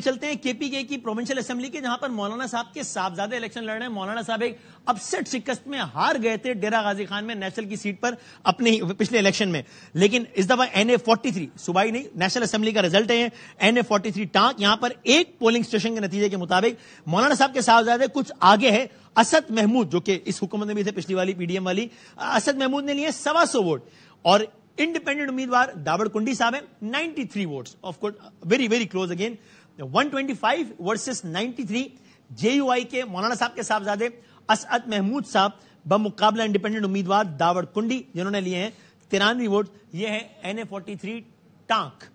चलते हैं केपीके की प्रोविंशियल असेंबली के जहां पर मौलाना साहब के साहबजादे इलेक्शन लड़ रहे हैं मौलाना साहब एक अपसेट शिकस्त में हार गए थे डेरा गाजी खान में नेशनल की सीट पर अपने पिछले इलेक्शन में लेकिन इस दफा एन ए फोर्टी थ्री सुबाई नहीं नेशनल असेंबली का रिजल्ट है N A forty three Tank यहां पर एक पोलिंग स्टेशन के नतीजे के मुताबिक मौलाना साहब के साहबजादे कुछ आगे है असद महमूद जो कि इस हुकूमत में भी थे पिछली वाली पीडीएम वाली असद महमूद ने लिए सवा वोट और इंडिपेंडेंट उम्मीदवार दावड़ कुंडी साहब है ninety three vote of course very very close again 125 versus 93 JUI के मौलाना साहब के साहबजादे असद महमूद साहब बमुकाबला इंडिपेंडेंट उम्मीदवार दावड़ कुंडी जिन्होंने लिए हैं तिरानवे वोट ये है N A forty three tank